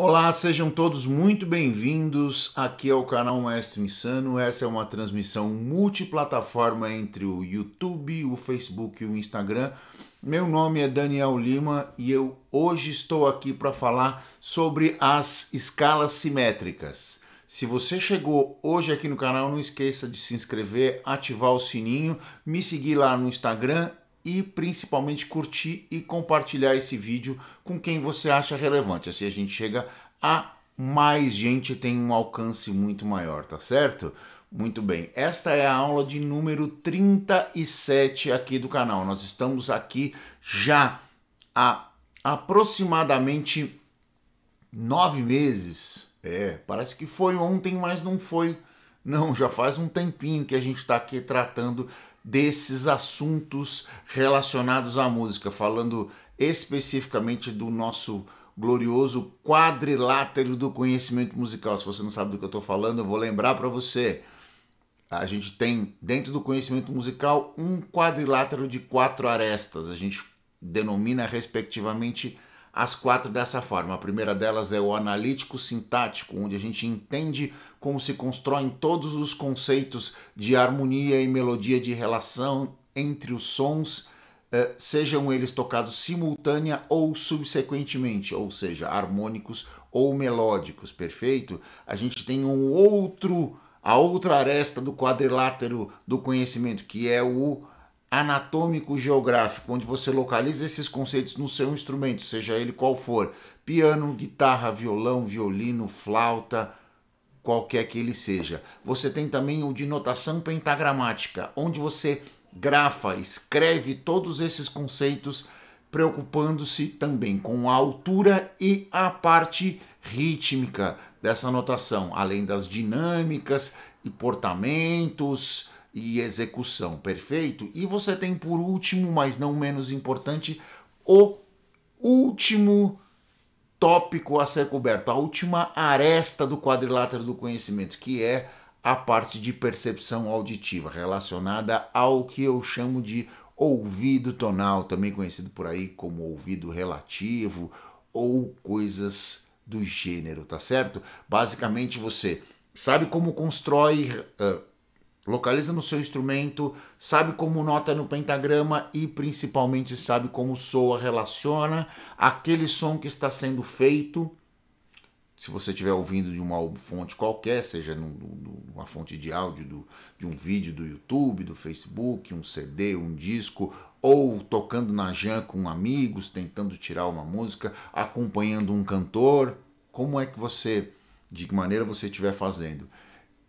Olá, sejam todos muito bem-vindos aqui ao é canal Mestre Insano. Essa é uma transmissão multiplataforma entre o YouTube, o Facebook e o Instagram. Meu nome é Daniel Lima e eu hoje estou aqui para falar sobre as escalas simétricas. Se você chegou hoje aqui no canal, não esqueça de se inscrever, ativar o sininho, me seguir lá no Instagram e principalmente curtir e compartilhar esse vídeo com quem você acha relevante. Assim a gente chega a mais gente tem um alcance muito maior, tá certo? Muito bem, esta é a aula de número 37 aqui do canal. Nós estamos aqui já há aproximadamente nove meses. É, parece que foi ontem, mas não foi. Não, já faz um tempinho que a gente está aqui tratando desses assuntos relacionados à música, falando especificamente do nosso glorioso quadrilátero do conhecimento musical. Se você não sabe do que eu estou falando, eu vou lembrar para você. A gente tem dentro do conhecimento musical um quadrilátero de quatro arestas. A gente denomina respectivamente as quatro dessa forma. A primeira delas é o analítico sintático, onde a gente entende como se constroem todos os conceitos de harmonia e melodia de relação entre os sons, eh, sejam eles tocados simultânea ou subsequentemente, ou seja, harmônicos ou melódicos, perfeito? A gente tem um outro, a outra aresta do quadrilátero do conhecimento, que é o anatômico geográfico, onde você localiza esses conceitos no seu instrumento, seja ele qual for, piano, guitarra, violão, violino, flauta, qualquer que ele seja. Você tem também o de notação pentagramática, onde você grafa, escreve todos esses conceitos, preocupando-se também com a altura e a parte rítmica dessa notação, além das dinâmicas e portamentos e execução, perfeito? E você tem por último, mas não menos importante, o último tópico a ser coberto, a última aresta do quadrilátero do conhecimento, que é a parte de percepção auditiva, relacionada ao que eu chamo de ouvido tonal, também conhecido por aí como ouvido relativo ou coisas do gênero, tá certo? Basicamente você sabe como constrói uh, localiza no seu instrumento, sabe como nota no pentagrama e principalmente sabe como soa, relaciona aquele som que está sendo feito. Se você estiver ouvindo de uma fonte qualquer, seja uma fonte de áudio do, de um vídeo do YouTube, do Facebook, um CD, um disco, ou tocando na jam com amigos, tentando tirar uma música, acompanhando um cantor, como é que você, de que maneira você estiver fazendo,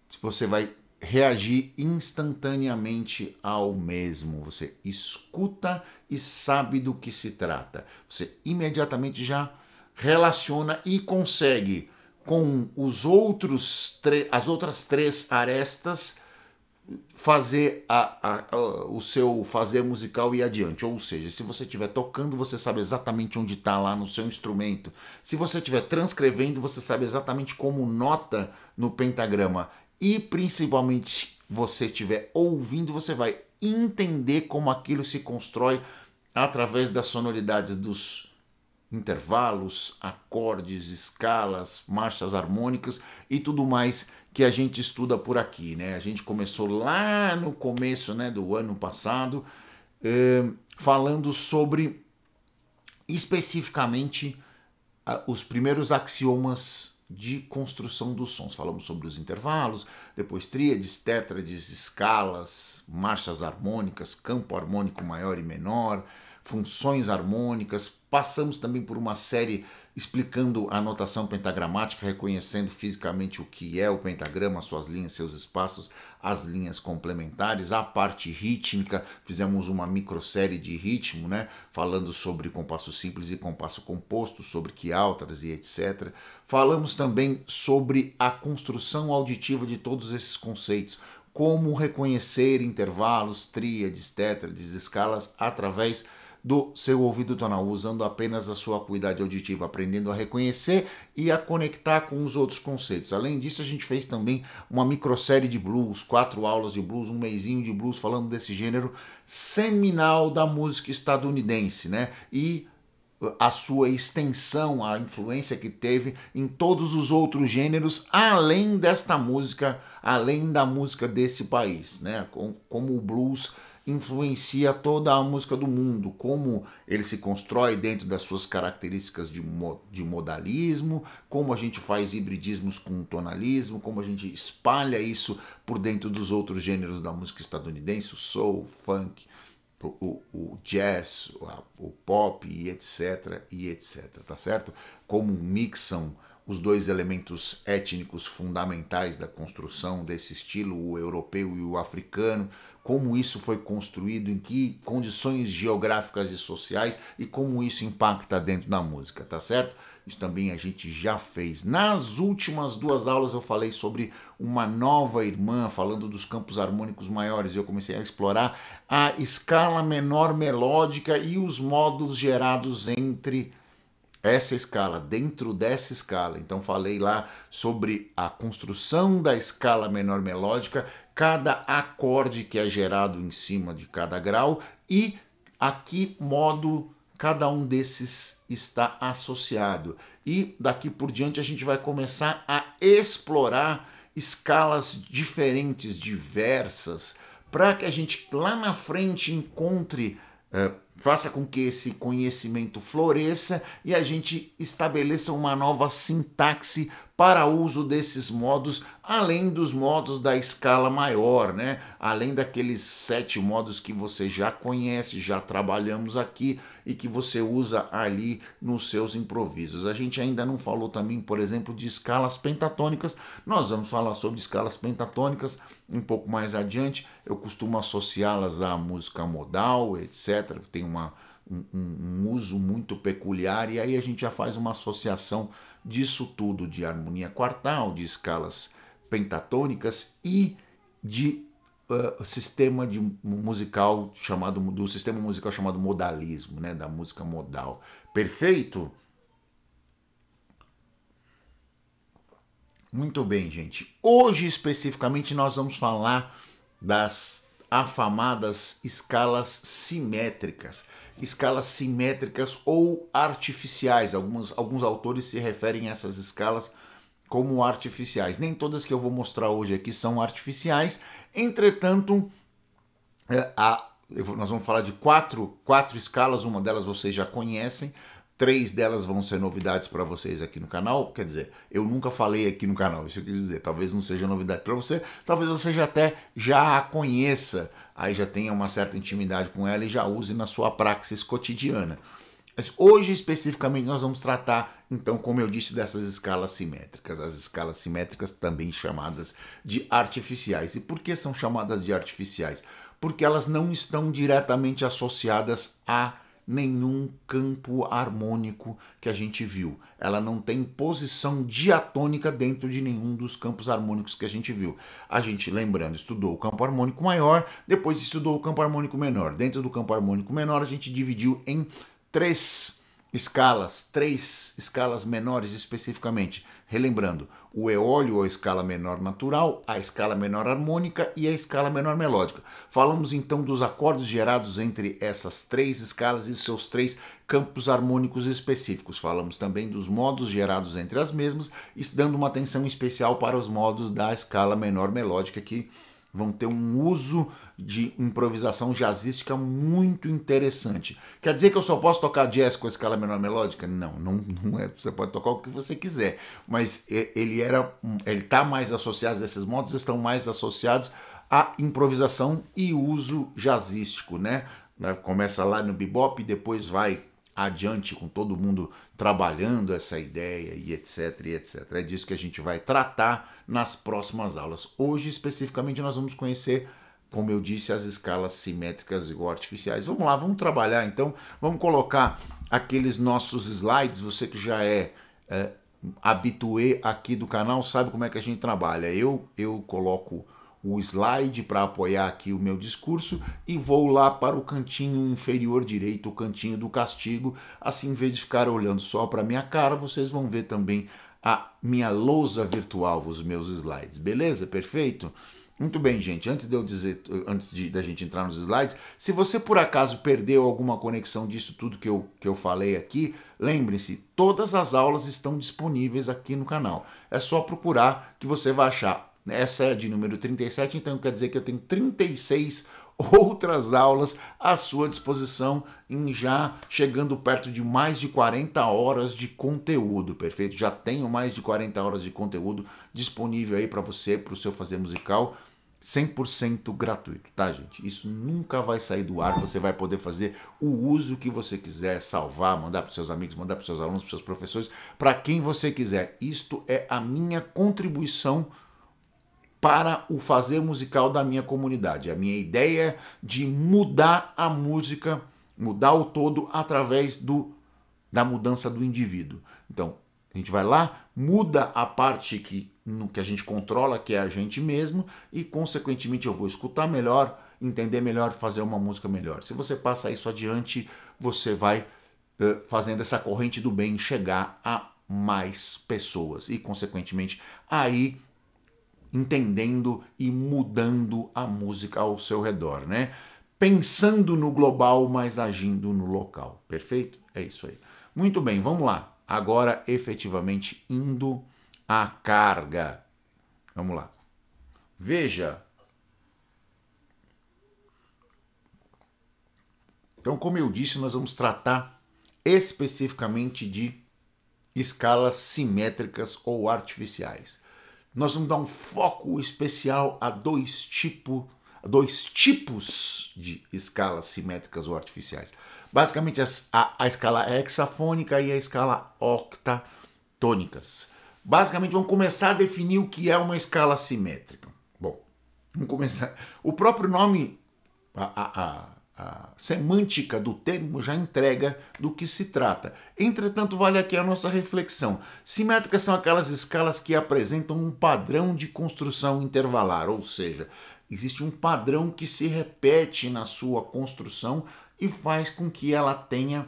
se você vai reagir instantaneamente ao mesmo. Você escuta e sabe do que se trata. Você imediatamente já relaciona e consegue com os outros as outras três arestas fazer a, a, a, o seu fazer musical e adiante. Ou seja, se você estiver tocando, você sabe exatamente onde está lá no seu instrumento. Se você estiver transcrevendo, você sabe exatamente como nota no pentagrama e principalmente se você estiver ouvindo, você vai entender como aquilo se constrói através das sonoridades dos intervalos, acordes, escalas, marchas harmônicas e tudo mais que a gente estuda por aqui, né? A gente começou lá no começo, né, do ano passado, eh, falando sobre especificamente os primeiros axiomas de construção dos sons. Falamos sobre os intervalos, depois tríades, tétrades, escalas, marchas harmônicas, campo harmônico maior e menor, funções harmônicas. Passamos também por uma série explicando a notação pentagramática, reconhecendo fisicamente o que é o pentagrama, suas linhas, seus espaços, as linhas complementares, a parte rítmica, fizemos uma microsérie de ritmo, né? Falando sobre compasso simples e compasso composto, sobre que altas e etc. Falamos também sobre a construção auditiva de todos esses conceitos, como reconhecer intervalos, tríades, tétrades, escalas através do seu ouvido tonal, usando apenas a sua acuidade auditiva, aprendendo a reconhecer e a conectar com os outros conceitos. Além disso, a gente fez também uma microsérie de blues, quatro aulas de blues, um mêsinho de blues falando desse gênero seminal da música estadunidense, né? E a sua extensão, a influência que teve em todos os outros gêneros, além desta música, além da música desse país, né? Como o blues influencia toda a música do mundo, como ele se constrói dentro das suas características de, mo de modalismo, como a gente faz hibridismos com tonalismo, como a gente espalha isso por dentro dos outros gêneros da música estadunidense, o soul, o funk, o, o, jazz, o pop e etc, e etc, tá certo? Como mixam os dois elementos étnicos fundamentais da construção desse estilo, o europeu e o africano, como isso foi construído, em que condições geográficas e sociais e como isso impacta dentro da música, tá certo? Isso também a gente já fez. Nas últimas duas aulas eu falei sobre uma nova irmã, falando dos campos harmônicos maiores, e eu comecei a explorar a escala menor melódica e os modos gerados entre essa escala, dentro dessa escala. Então falei lá sobre a construção da escala menor melódica, cada acorde que é gerado em cima de cada grau e a que modo cada um desses está associado. E daqui por diante a gente vai começar a explorar escalas diferentes, diversas, para que a gente lá na frente encontre. Uh, faça com que esse conhecimento floresça e a gente estabeleça uma nova sintaxe para uso desses modos, além dos modos da escala maior, né? Além daqueles sete modos que você já conhece, já trabalhamos aqui e que você usa ali nos seus improvisos. A gente ainda não falou também, por exemplo, de escalas pentatônicas. Nós vamos falar sobre escalas pentatônicas um pouco mais adiante eu costumo associá-las à música modal, etc. Tem uma, um, um, uso muito peculiar, e aí a gente já faz uma associação disso tudo, de harmonia quartal, de escalas pentatônicas e de uh, sistema de musical chamado do sistema musical chamado modalismo, né, da música modal. Perfeito? Muito bem, gente. Hoje especificamente nós vamos falar das afamadas escalas simétricas. Escalas simétricas ou artificiais. Alguns, alguns autores se referem a essas escalas como artificiais. Nem todas que eu vou mostrar hoje aqui são artificiais, entretanto, eh, a, nós vamos falar de quatro, quatro escalas, uma delas vocês já conhecem, Três delas vão ser novidades para vocês aqui no canal. Quer dizer, eu nunca falei aqui no canal, isso eu quis dizer. Talvez não seja novidade para você, talvez você já até já a conheça, aí já tenha uma certa intimidade com ela e já use na sua praxis cotidiana. Mas hoje especificamente nós vamos tratar, então, como eu disse, dessas escalas simétricas, as escalas simétricas também chamadas de artificiais. E por que são chamadas de artificiais? Porque elas não estão diretamente associadas a nenhum campo harmônico que a gente viu. Ela não tem posição diatônica dentro de nenhum dos campos harmônicos que a gente viu. A gente, lembrando, estudou o campo harmônico maior, depois estudou o campo harmônico menor. Dentro do campo harmônico menor, a gente dividiu em três escalas, três escalas menores especificamente. Relembrando, o eólio a escala menor natural, a escala menor harmônica e a escala menor melódica. Falamos então dos acordes gerados entre essas três escalas e seus três campos harmônicos específicos. Falamos também dos modos gerados entre as mesmas, dando uma atenção especial para os modos da escala menor melódica que vão ter um uso de improvisação jazzística muito interessante. Quer dizer que eu só posso tocar jazz com escala menor melódica? Não, não, não é. Você pode tocar o que você quiser, mas ele era, ele está mais associado esses modos estão mais associados à improvisação e uso jazzístico, né? né começa lá no bebop e depois vai adiante com todo mundo trabalhando essa ideia e etc e etc. É disso que a gente vai tratar nas próximas aulas. Hoje especificamente nós vamos conhecer como eu disse, as escalas simétricas ou artificiais. Vamos lá, vamos trabalhar então. Vamos colocar aqueles nossos slides. Você que já é, é habitué aqui do canal sabe como é que a gente trabalha. Eu, eu coloco o slide para apoiar aqui o meu discurso e vou lá para o cantinho inferior direito, o cantinho do castigo. Assim, em vez de ficar olhando só para minha cara, vocês vão ver também a minha lousa virtual, os meus slides. Beleza? Perfeito? Muito bem, gente. Antes de eu dizer, antes de, da gente entrar nos slides, se você por acaso perdeu alguma conexão disso tudo que eu, que eu falei aqui, lembre-se, todas as aulas estão disponíveis aqui no canal. É só procurar que você vai achar. Essa é de número 37, então quer dizer que eu tenho 36 outras aulas à sua disposição em já chegando perto de mais de 40 horas de conteúdo, perfeito? Já tenho mais de 40 horas de conteúdo disponível aí para você, para o seu fazer musical 100% gratuito, tá, gente? Isso nunca vai sair do ar. Você vai poder fazer o uso que você quiser, salvar, mandar para seus amigos, mandar para seus alunos, para seus professores, para quem você quiser. Isto é a minha contribuição para o fazer musical da minha comunidade. A minha ideia de mudar a música, mudar o todo através do da mudança do indivíduo. Então, a gente vai lá, muda a parte que no que a gente controla, que é a gente mesmo, e consequentemente eu vou escutar melhor, entender melhor, fazer uma música melhor. Se você passa isso adiante, você vai uh, fazendo essa corrente do bem chegar a mais pessoas e, consequentemente, aí entendendo e mudando a música ao seu redor, né? Pensando no global, mas agindo no local. Perfeito? É isso aí. Muito bem, vamos lá. Agora, efetivamente, indo a carga. Vamos lá. Veja. Então, como eu disse, nós vamos tratar especificamente de escalas simétricas ou artificiais. Nós vamos dar um foco especial a dois, tipo, dois tipos de escalas simétricas ou artificiais. Basicamente, a, a escala hexafônica e a escala octatônicas basicamente vão começar a definir o que é uma escala simétrica. Bom, vamos começar. O próprio nome, a, a, a, a semântica do termo já entrega do que se trata. Entretanto, vale aqui a nossa reflexão. Simétricas são aquelas escalas que apresentam um padrão de construção intervalar, ou seja, existe um padrão que se repete na sua construção e faz com que ela tenha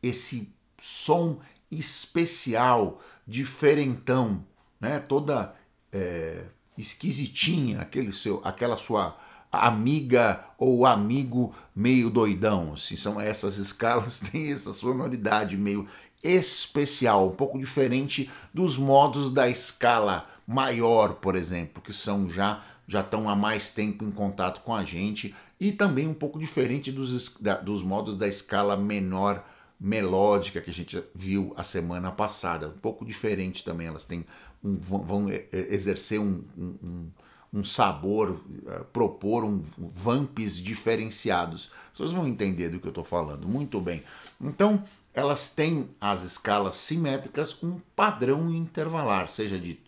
esse som especial diferentão, né? Toda é, esquisitinha, aquele seu, aquela sua amiga ou amigo meio doidão. se assim, são essas escalas, tem essa sonoridade meio especial, um pouco diferente dos modos da escala maior, por exemplo, que são já já estão há mais tempo em contato com a gente e também um pouco diferente dos, dos modos da escala menor melódica que a gente viu a semana passada. Um pouco diferente também, elas têm um, vão é, é, exercer um, um, um sabor, é, propor um, vamps diferenciados. Vocês vão entender do que eu estou falando muito bem. Então, elas têm as escalas simétricas com um padrão intervalar, seja de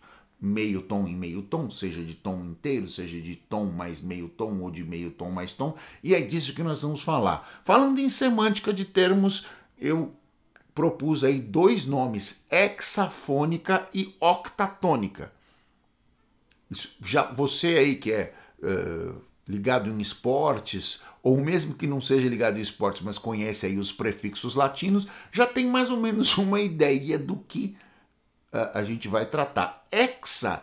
meio tom em meio tom, seja de tom inteiro, seja de tom mais meio tom ou de meio tom mais tom, e é disso que nós vamos falar. Falando em semântica de termos, eu propus aí dois nomes, hexafônica e octatônica. Isso, já você aí que é uh, ligado em esportes, ou mesmo que não seja ligado em esportes, mas conhece aí os prefixos latinos, já tem mais ou menos uma ideia do que uh, a gente vai tratar. Hexa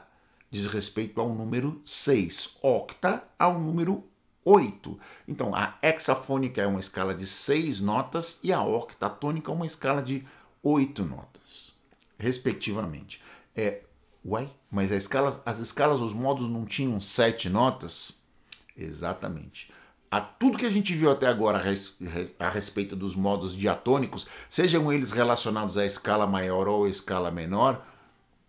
diz respeito ao número 6, octa ao número 8. Então, a hexafônica é uma escala de 6 notas e a octatônica é uma escala de 8 notas, respectivamente. É, uai, mas escala, as escalas, os modos não tinham 7 notas? Exatamente. A tudo que a gente viu até agora a respeito dos modos diatônicos, sejam eles relacionados à escala maior ou à escala menor,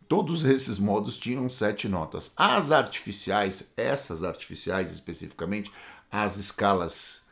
Todos esses modos tinham sete notas. As artificiais, essas artificiais especificamente, as escalas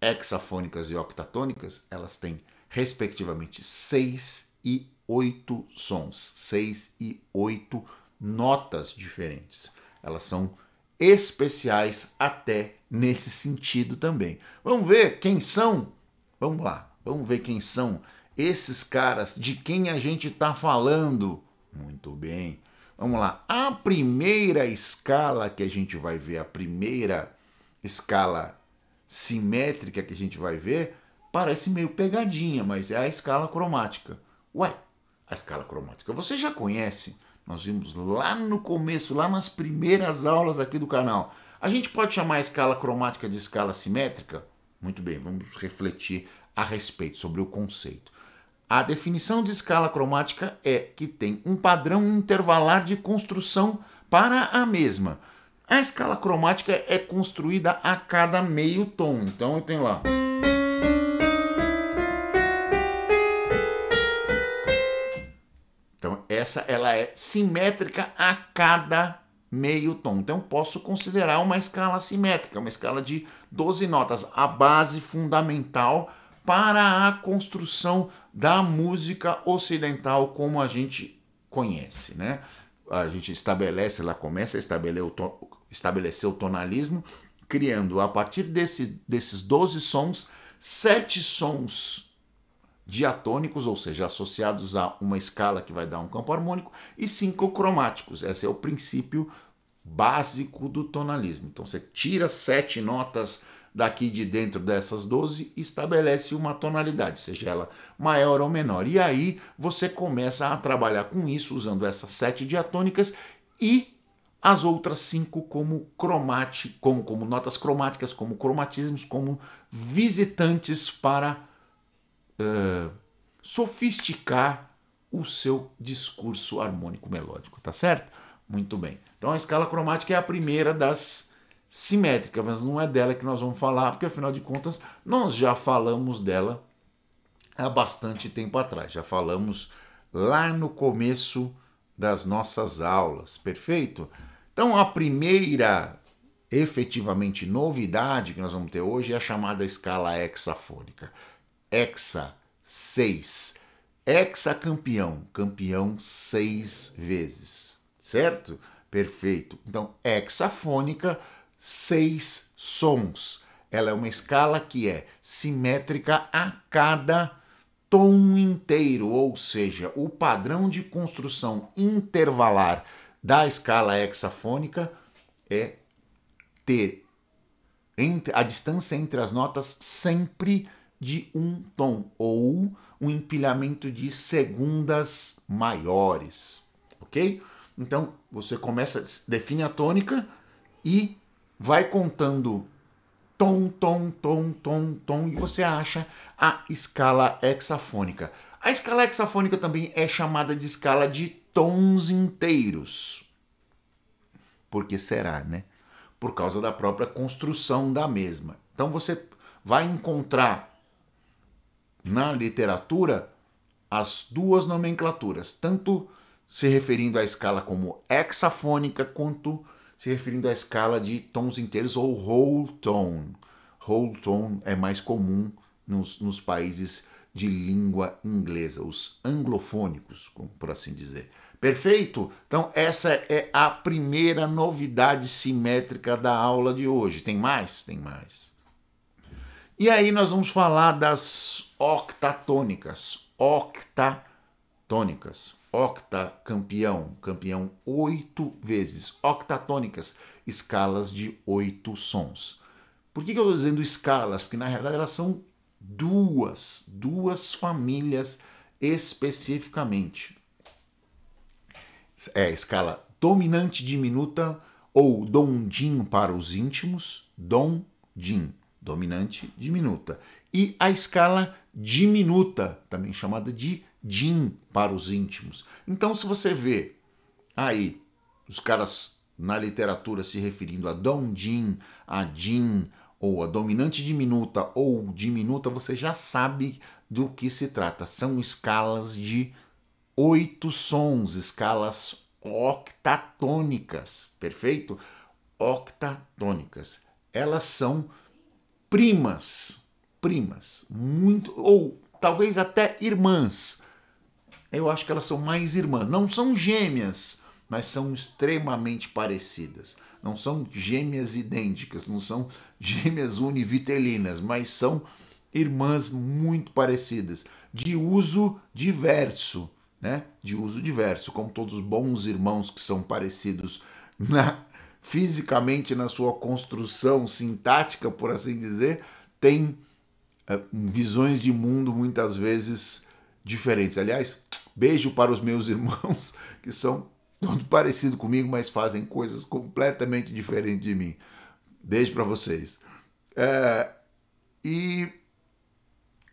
hexafônicas e octatônicas, elas têm respectivamente seis e oito sons, seis e oito notas diferentes. Elas são especiais até nesse sentido também. Vamos ver quem são? Vamos lá, vamos ver quem são esses caras, de quem a gente está falando muito bem. Vamos lá. A primeira escala que a gente vai ver, a primeira escala simétrica que a gente vai ver, parece meio pegadinha, mas é a escala cromática. Ué, a escala cromática você já conhece. Nós vimos lá no começo, lá nas primeiras aulas aqui do canal. A gente pode chamar a escala cromática de escala simétrica? Muito bem, vamos refletir a respeito sobre o conceito. A definição de escala cromática é que tem um padrão intervalar de construção para a mesma. A escala cromática é construída a cada meio tom. Então eu tenho lá. Então essa ela é simétrica a cada meio tom. Então posso considerar uma escala simétrica, uma escala de 12 notas, a base fundamental para a construção da música ocidental como a gente conhece, né? A gente estabelece, ela começa a estabelecer o, estabelecer o tonalismo, criando a partir desse, desses 12 sons, sete sons diatônicos, ou seja, associados a uma escala que vai dar um campo harmônico, e cinco cromáticos. Esse é o princípio básico do tonalismo. Então você tira sete notas daqui de dentro dessas 12 estabelece uma tonalidade, seja ela maior ou menor. E aí você começa a trabalhar com isso usando essas sete diatônicas e as outras cinco como cromático, como, como notas cromáticas, como cromatismos, como visitantes para uh, sofisticar o seu discurso harmônico melódico, tá certo? Muito bem. Então a escala cromática é a primeira das simétrica, mas não é dela que nós vamos falar, porque afinal de contas nós já falamos dela há bastante tempo atrás. Já falamos lá no começo das nossas aulas, perfeito? Então a primeira efetivamente novidade que nós vamos ter hoje é a chamada escala hexafônica. Hexa 6. Hexacampeão, campeão seis vezes, certo? Perfeito. Então, hexafônica seis sons. Ela é uma escala que é simétrica a cada tom inteiro, ou seja, o padrão de construção intervalar da escala hexafônica é ter a distância entre as notas sempre de um tom ou um empilhamento de segundas maiores, ok? Então você começa, define a tônica e vai contando tom, tom, tom, tom, tom, e você acha a escala hexafônica. A escala hexafônica também é chamada de escala de tons inteiros. Porque será, né? Por causa da própria construção da mesma. Então você vai encontrar na literatura as duas nomenclaturas, tanto se referindo à escala como hexafônica quanto se referindo à escala de tons inteiros ou whole tone. Whole tone é mais comum nos, nos países de língua inglesa, os anglofônicos, por assim dizer. Perfeito? Então, essa é a primeira novidade simétrica da aula de hoje. Tem mais? Tem mais. E aí, nós vamos falar das octatônicas. Octatônicas octacampeão, campeão oito vezes, octatônicas, escalas de oito sons. Por que, que eu estou dizendo escalas? Porque na realidade elas são duas, duas famílias especificamente. É escala dominante diminuta ou dondin para os íntimos, din dominante diminuta. E a escala diminuta, também chamada de din para os íntimos. Então, se você vê aí os caras na literatura se referindo a Dom Din, a Din, ou a dominante diminuta ou diminuta, você já sabe do que se trata. São escalas de oito sons, escalas octatônicas, perfeito? Octatônicas. Elas são primas, primas, muito, ou talvez até irmãs eu acho que elas são mais irmãs. Não são gêmeas, mas são extremamente parecidas. Não são gêmeas idênticas, não são gêmeas univitelinas, mas são irmãs muito parecidas, de uso diverso, né? De uso diverso, como todos os bons irmãos que são parecidos na fisicamente na sua construção sintática, por assim dizer, tem é, eh, visões de mundo muitas vezes diferentes. Aliás, Beijo para os meus irmãos que são todos parecido comigo, mas fazem coisas completamente diferentes de mim. Beijo para vocês. É, e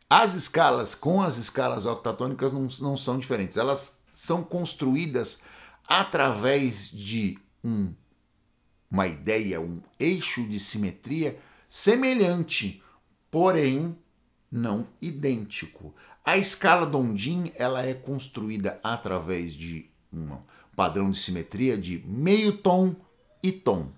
as escalas com as escalas octatônicas não, não são diferentes. Elas são construídas através de um, uma ideia, um eixo de simetria semelhante, porém não idêntico. A escala Dondin ela é construída através de um padrão de simetria de meio tom e tom.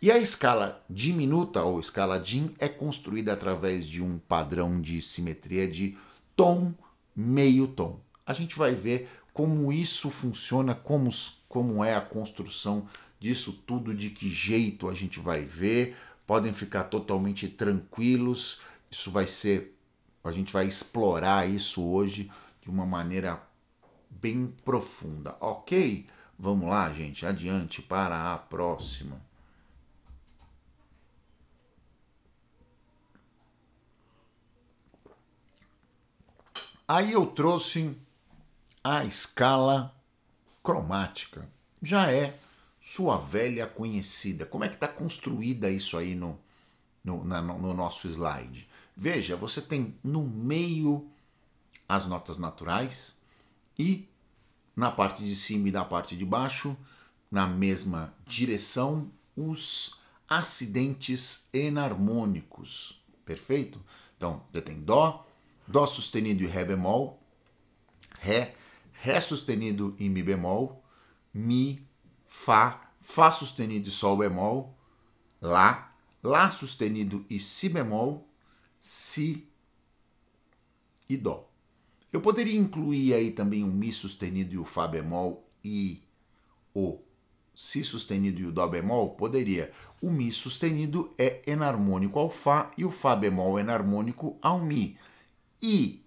E a escala diminuta ou escala DIN é construída através de um padrão de simetria de tom, meio tom. A gente vai ver como isso funciona, como, como é a construção disso tudo, de que jeito a gente vai ver. Podem ficar totalmente tranquilos, isso vai ser a gente vai explorar isso hoje de uma maneira bem profunda, ok? Vamos lá, gente, adiante para a próxima. Aí eu trouxe a escala cromática. Já é sua velha conhecida. Como é que está construída isso aí no, no, na, no nosso slide? Veja, você tem no meio as notas naturais e na parte de cima e na parte de baixo, na mesma direção, os acidentes enarmônicos. Perfeito? Então, você tem Dó, Dó sustenido e Ré bemol, Ré, Ré sustenido e Mi bemol, Mi, Fá, Fá sustenido e Sol bemol, Lá, Lá sustenido e Si bemol, si e dó. Eu poderia incluir aí também o mi sustenido e o fá bemol e o si sustenido e o dó bemol? Poderia. O mi sustenido é enarmônico ao fá e o fá bemol é enarmônico ao mi. E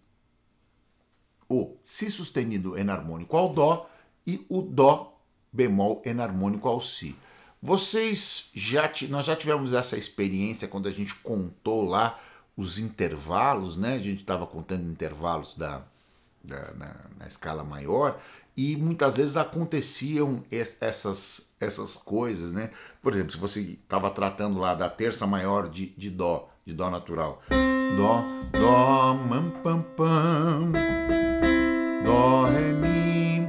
o si sustenido enarmônico ao dó e o dó bemol enarmônico ao si. Vocês já nós já tivemos essa experiência quando a gente contou lá os intervalos, né? A gente estava contando intervalos da, da na, na, escala maior e muitas vezes aconteciam es, essas, essas coisas, né? Por exemplo, se você estava tratando lá da terça maior de, de dó, de dó natural, dó, dó, mam, pam, pam, dó, ré, mi,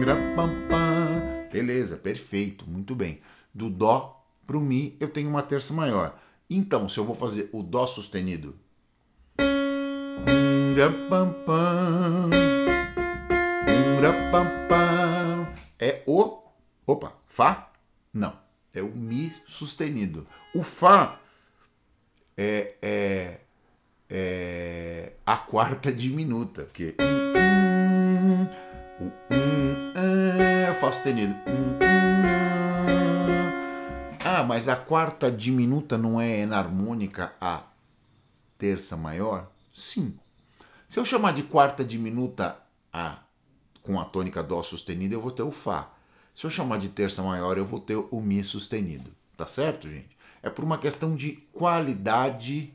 gra, pam, pam. Beleza, perfeito, muito bem. Do dó para o mi eu tenho uma terça maior. Então, se eu vou fazer o Dó sustenido. É o. Opa, Fá? Não. É o Mi sustenido. O Fá é, é, é a quarta diminuta, porque. O um é Fá sustenido. Ah, mas a quarta diminuta não é enarmônica a terça maior? Sim. Se eu chamar de quarta diminuta a com a tônica dó sustenido, eu vou ter o fá. Se eu chamar de terça maior, eu vou ter o mi sustenido. Tá certo, gente? É por uma questão de qualidade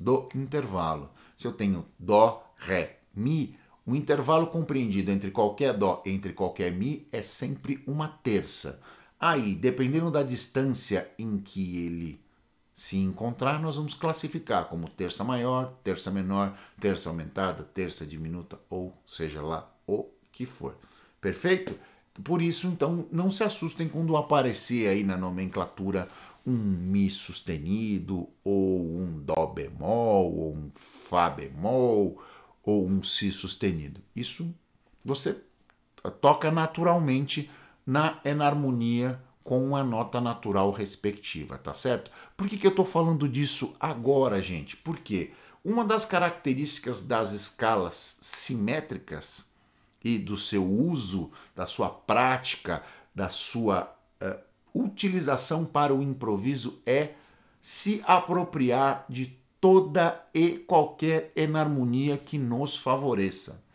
do intervalo. Se eu tenho dó, ré, mi, o intervalo compreendido entre qualquer dó e entre qualquer mi é sempre uma terça. Aí, dependendo da distância em que ele se encontrar, nós vamos classificar como terça maior, terça menor, terça aumentada, terça diminuta, ou seja lá o que for. Perfeito? Por isso, então, não se assustem quando aparecer aí na nomenclatura um Mi sustenido, ou um Dó bemol, ou um Fá bemol, ou um Si sustenido. Isso você toca naturalmente na, enharmonia é com a nota natural respectiva, tá certo? Por que, que eu estou falando disso agora, gente? Porque uma das características das escalas simétricas e do seu uso, da sua prática, da sua uh, utilização para o improviso é se apropriar de toda e qualquer enarmonia que nos favoreça.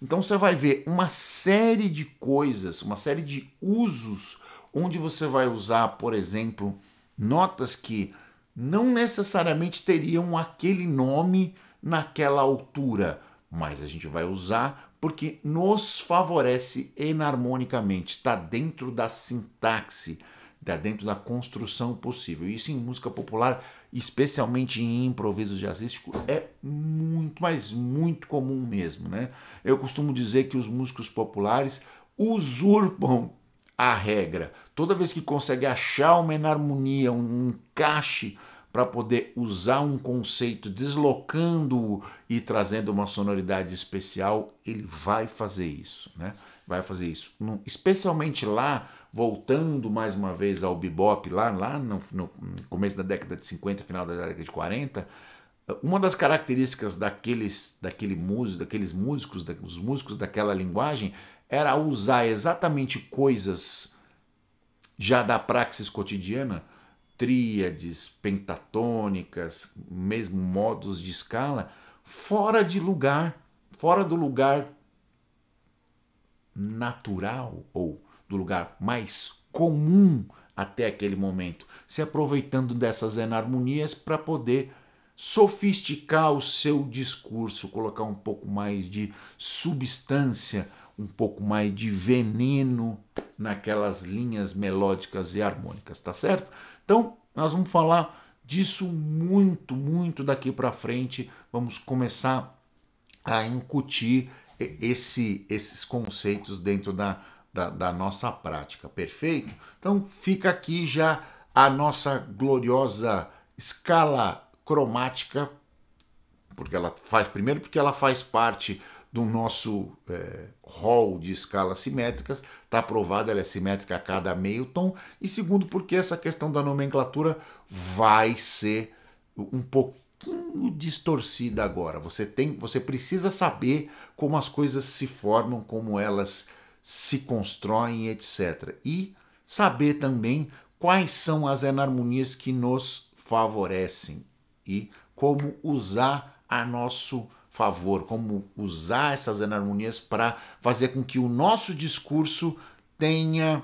Então você vai ver uma série de coisas, uma série de usos, onde você vai usar, por exemplo, notas que não necessariamente teriam aquele nome naquela altura, mas a gente vai usar porque nos favorece enarmonicamente, está dentro da sintaxe, está dentro da construção possível. Isso em música popular especialmente em improvisos jazzísticos, é muito, mas muito comum mesmo, né? Eu costumo dizer que os músicos populares usurpam a regra. Toda vez que consegue achar uma enarmonia, um encaixe para poder usar um conceito deslocando-o e trazendo uma sonoridade especial, ele vai fazer isso, né? Vai fazer isso, especialmente lá voltando mais uma vez ao bebop lá, lá no, no começo da década de 50, final da década de 40, uma das características daqueles, daquele músico, daqueles músicos, os músicos daquela linguagem, era usar exatamente coisas já da praxis cotidiana, tríades, pentatônicas, mesmo modos de escala, fora de lugar, fora do lugar natural ou do lugar mais comum até aquele momento, se aproveitando dessas enarmonias para poder sofisticar o seu discurso, colocar um pouco mais de substância, um pouco mais de veneno naquelas linhas melódicas e harmônicas, tá certo? Então, nós vamos falar disso muito, muito daqui para frente. Vamos começar a incutir esse, esses conceitos dentro da da, da nossa prática, perfeito? Então fica aqui já a nossa gloriosa escala cromática, porque ela faz, primeiro porque ela faz parte do nosso é, hall de escalas simétricas, está aprovada, ela é simétrica a cada meio tom, e segundo, porque essa questão da nomenclatura vai ser um pouquinho distorcida agora. Você tem, você precisa saber como as coisas se formam, como elas se constroem, etc. E saber também quais são as enarmonias que nos favorecem e como usar a nosso favor, como usar essas enarmonias para fazer com que o nosso discurso tenha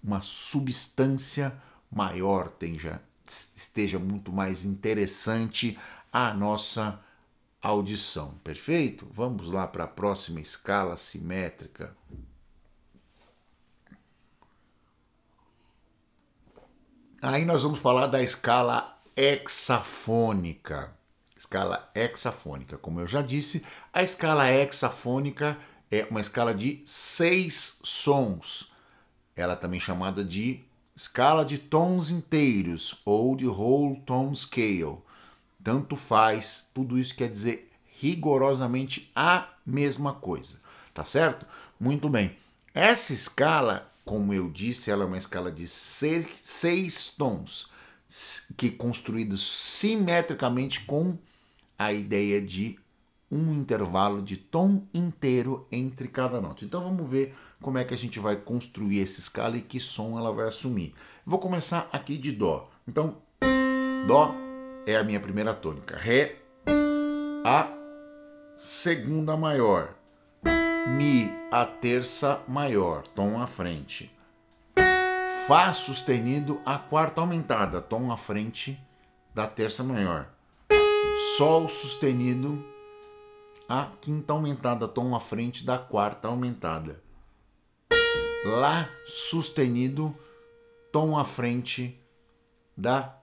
uma substância maior, tenha, esteja muito mais interessante a nossa audição. Perfeito? Vamos lá para a próxima escala simétrica. Aí nós vamos falar da escala hexafônica. Escala hexafônica. Como eu já disse, a escala hexafônica é uma escala de seis sons. Ela é também chamada de escala de tons inteiros ou de whole tone scale tanto faz, tudo isso quer dizer rigorosamente a mesma coisa, tá certo? Muito bem. Essa escala, como eu disse, ela é uma escala de seis, seis tons, que construídos simetricamente com a ideia de um intervalo de tom inteiro entre cada nota. Então vamos ver como é que a gente vai construir essa escala e que som ela vai assumir. Vou começar aqui de Dó. Então, Dó, é a minha primeira tônica. Ré, a segunda maior, Mi a terça maior, tom à frente. Fá sustenido a quarta aumentada, tom à frente da terça maior. Sol sustenido a quinta aumentada, tom à frente da quarta aumentada. Lá sustenido, tom à frente da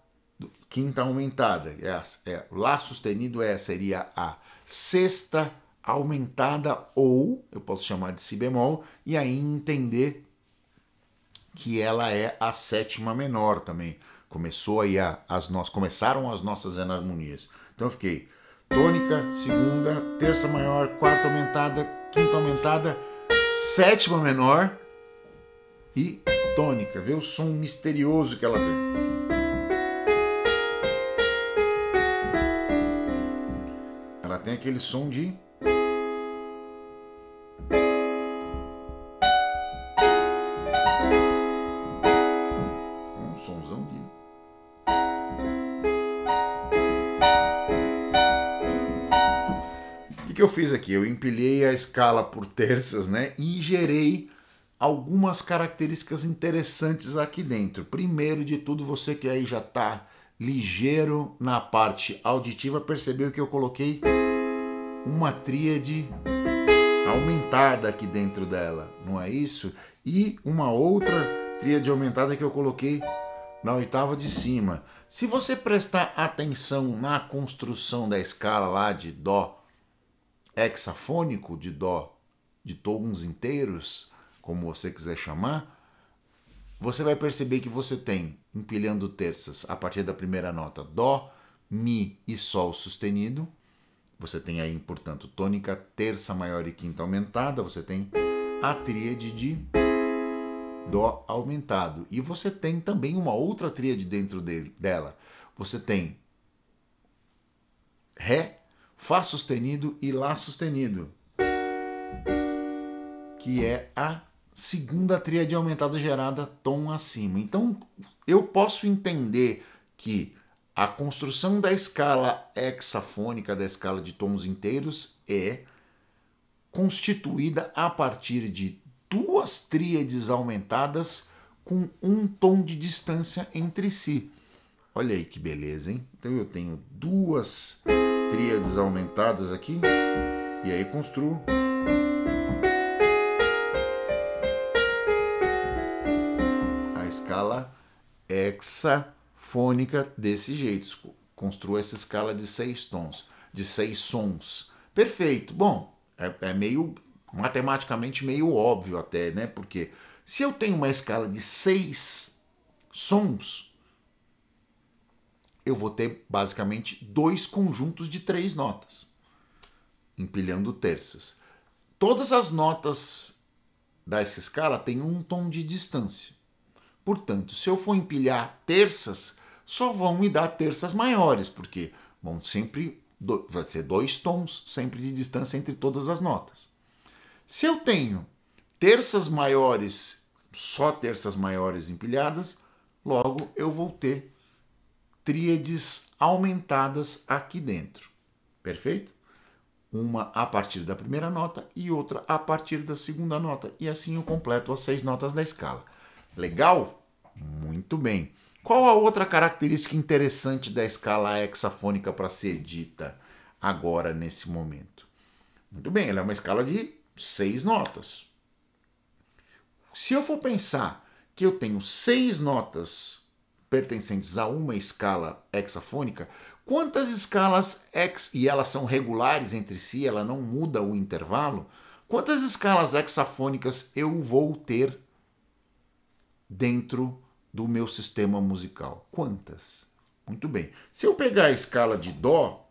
quinta aumentada. É, é, Lá sustenido é, seria a sexta aumentada, ou eu posso chamar de si bemol, e aí entender que ela é a sétima menor também. Começou aí a, as nossas. Começaram as nossas enarmonias. Então eu fiquei tônica, segunda, terça maior, quarta aumentada, quinta aumentada, sétima menor e tônica. Vê o som misterioso que ela tem. aquele som de. Um somzão de. O que eu fiz aqui? Eu empilhei a escala por terças, né? E gerei algumas características interessantes aqui dentro. Primeiro de tudo, você que aí já está ligeiro na parte auditiva percebeu que eu coloquei uma tríade aumentada aqui dentro dela, não é isso? E uma outra tríade aumentada que eu coloquei na oitava de cima. Se você prestar atenção na construção da escala lá de dó hexafônico, de dó de tons inteiros, como você quiser chamar, você vai perceber que você tem, empilhando terças a partir da primeira nota, dó, mi e sol sustenido, você tem aí, portanto, tônica, terça maior e quinta aumentada, você tem a tríade de Dó aumentado. E você tem também uma outra tríade dentro dela. Você tem Ré, Fá sustenido e Lá sustenido, que é a segunda tríade aumentada gerada tom acima. Então, eu posso entender que a construção da escala hexafônica, da escala de tons inteiros, é constituída a partir de duas tríades aumentadas com um tom de distância entre si. Olha aí que beleza, hein? Então eu tenho duas tríades aumentadas aqui e aí construo. A escala hexa fônica desse jeito. Construa essa escala de seis tons, de seis sons. Perfeito. Bom, é, é meio matematicamente meio óbvio até, né? Porque se eu tenho uma escala de seis sons, eu vou ter basicamente dois conjuntos de três notas, empilhando terças. Todas as notas dessa escala têm um tom de distância. Portanto, se eu for empilhar terças, só vão me dar terças maiores, porque vão sempre do, vai ser dois tons sempre de distância entre todas as notas. Se eu tenho terças maiores, só terças maiores empilhadas, logo eu vou ter tríades aumentadas aqui dentro. Perfeito? Uma a partir da primeira nota e outra a partir da segunda nota. E assim eu completo as seis notas da escala. Legal? Muito bem. Qual a outra característica interessante da escala hexafônica para ser dita agora, nesse momento? Muito bem, ela é uma escala de seis notas. Se eu for pensar que eu tenho seis notas pertencentes a uma escala hexafônica, quantas escalas hex e elas são regulares entre si, ela não muda o intervalo, quantas escalas hexafônicas eu vou ter dentro do meu sistema musical? Quantas? Muito bem. Se eu pegar a escala de Dó.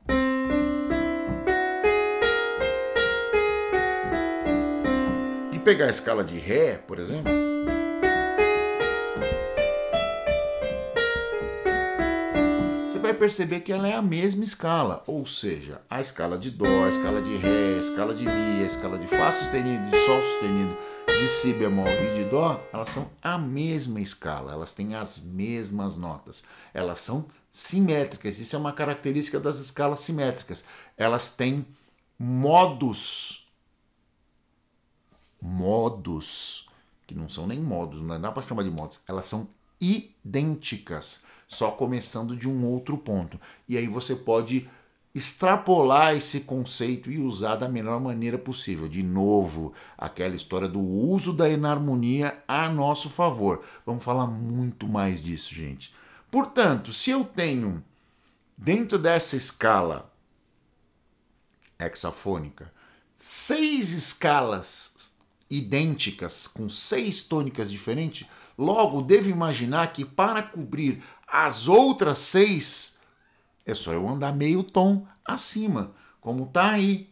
E pegar a escala de Ré, por exemplo. Você vai perceber que ela é a mesma escala, ou seja, a escala de Dó, a escala de Ré, a escala de Mi, a escala de Fá sustenido, de Sol sustenido de si bemol e de dó, elas são a mesma escala, elas têm as mesmas notas, elas são simétricas. Isso é uma característica das escalas simétricas. Elas têm modos, modos que não são nem modos, não dá para chamar de modos, elas são idênticas, só começando de um outro ponto. E aí você pode extrapolar esse conceito e usar da melhor maneira possível. De novo, aquela história do uso da enarmonia a nosso favor. Vamos falar muito mais disso, gente. Portanto, se eu tenho dentro dessa escala hexafônica seis escalas idênticas com seis tônicas diferentes, logo devo imaginar que para cobrir as outras seis é só eu andar meio tom acima, como tá aí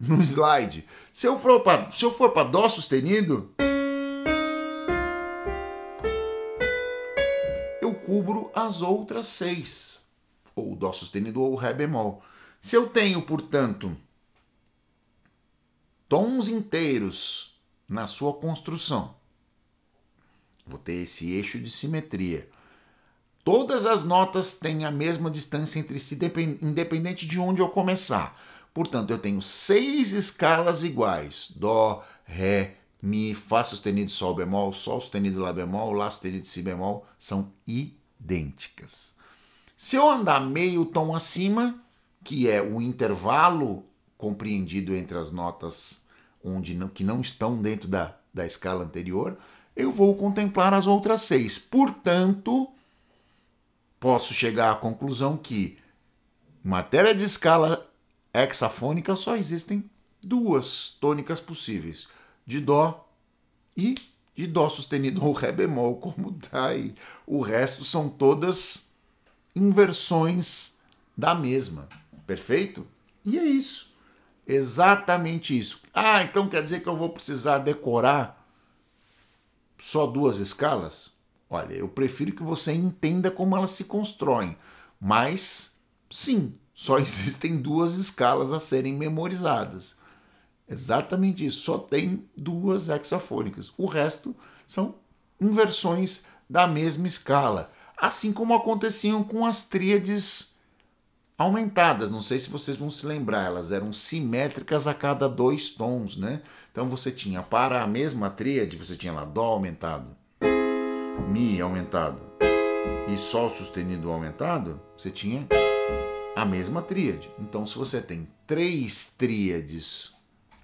no slide. Se eu for para, se eu for para dó sustenido, eu cubro as outras seis, ou dó sustenido ou ré bemol. Se eu tenho, portanto, tons inteiros na sua construção, vou ter esse eixo de simetria. Todas as notas têm a mesma distância entre si, independente de onde eu começar. Portanto, eu tenho seis escalas iguais: Dó, Ré, Mi, Fá sustenido, Sol bemol, Sol sustenido, Lá bemol, Lá sustenido, Si bemol, são idênticas. Se eu andar meio tom acima, que é o intervalo compreendido entre as notas onde não, que não estão dentro da, da escala anterior, eu vou contemplar as outras seis. Portanto, posso chegar à conclusão que matéria de escala hexafônica só existem duas tônicas possíveis, de dó e de dó sustenido ou ré bemol, como tá aí. O resto são todas inversões da mesma, perfeito? E é isso. Exatamente isso. Ah, então quer dizer que eu vou precisar decorar só duas escalas? Olha, eu prefiro que você entenda como elas se constroem, mas sim, só existem duas escalas a serem memorizadas. Exatamente isso, só tem duas hexafônicas. O resto são inversões da mesma escala, assim como aconteciam com as tríades aumentadas. Não sei se vocês vão se lembrar, elas eram simétricas a cada dois tons, né? Então você tinha para a mesma tríade, você tinha lá dó aumentado, Mi aumentado e Sol sustenido aumentado, você tinha a mesma tríade. Então, se você tem três tríades